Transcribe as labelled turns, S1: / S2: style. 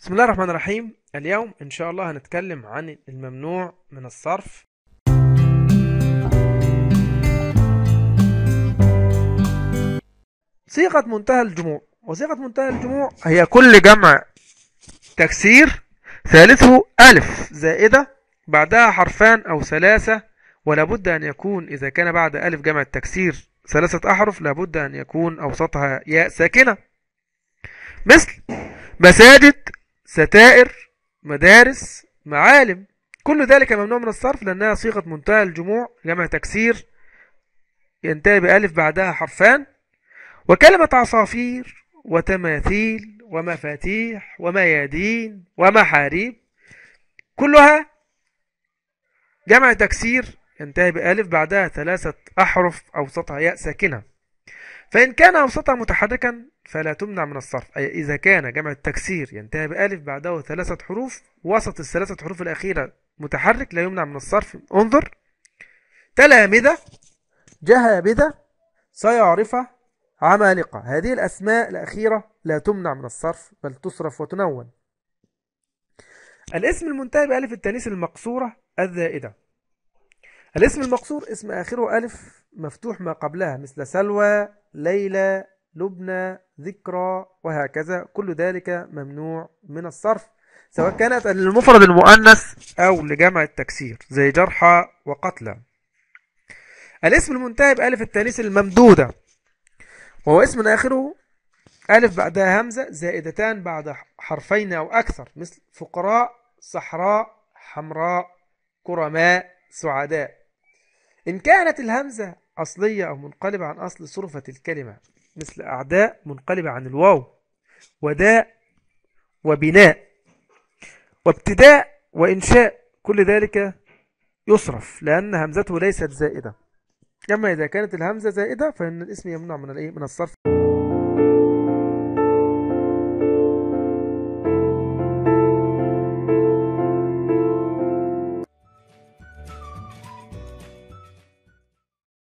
S1: بسم الله الرحمن الرحيم اليوم ان شاء الله هنتكلم عن الممنوع من الصرف صيغة منتهى الجموع وصيغة منتهى الجموع هي كل جمع تكسير ثالثه ألف زائدة بعدها حرفان أو ثلاثة ولابد أن يكون إذا كان بعد ألف جمع التكسير ثلاثة أحرف لابد أن يكون أوسطها ياء ساكنة مثل مساجد ستائر مدارس معالم كل ذلك ممنوع من الصرف لأنها صيغة منتهى الجموع جمع تكسير ينتهي بألف بعدها حرفان وكلمة عصافير وتماثيل ومفاتيح وميادين ومحاريب كلها جمع تكسير ينتهي بألف بعدها ثلاثة أحرف أو سطع ياء ساكنة فإن كان أوسطها متحركا فلا تمنع من الصرف أي إذا كان جمع التكسير ينتهي بألف بعده ثلاثة حروف وسط الثلاثة حروف الأخيرة متحرك لا يمنع من الصرف انظر تلامذة جهابذة سيعرفة عمالقة هذه الأسماء الأخيرة لا تمنع من الصرف بل تصرف وتنون الاسم المنتهي بألف التانيث المقصورة الزائدة الاسم المقصور اسم آخره ألف مفتوح ما قبلها مثل سلوى ليلى لبنى ذكرى وهكذا كل ذلك ممنوع من الصرف
S2: سواء كانت للمفرد المؤنث
S1: أو لجمع التكسير زي جرحى وقتلى الاسم المنتهي بألف التانيث الممدودة وهو اسم آخره ألف بعدها همزة زائدتان بعد حرفين أو أكثر مثل فقراء صحراء حمراء كرماء سعداء إن كانت الهمزة أصلية أو منقلبة عن أصل صرفة الكلمة مثل أعداء منقلبة عن الواو وداء وبناء وابتداء وإنشاء كل ذلك يصرف لأن همزته ليست زائدة أما إذا كانت الهمزة زائدة فإن الاسم يمنع من من الصرف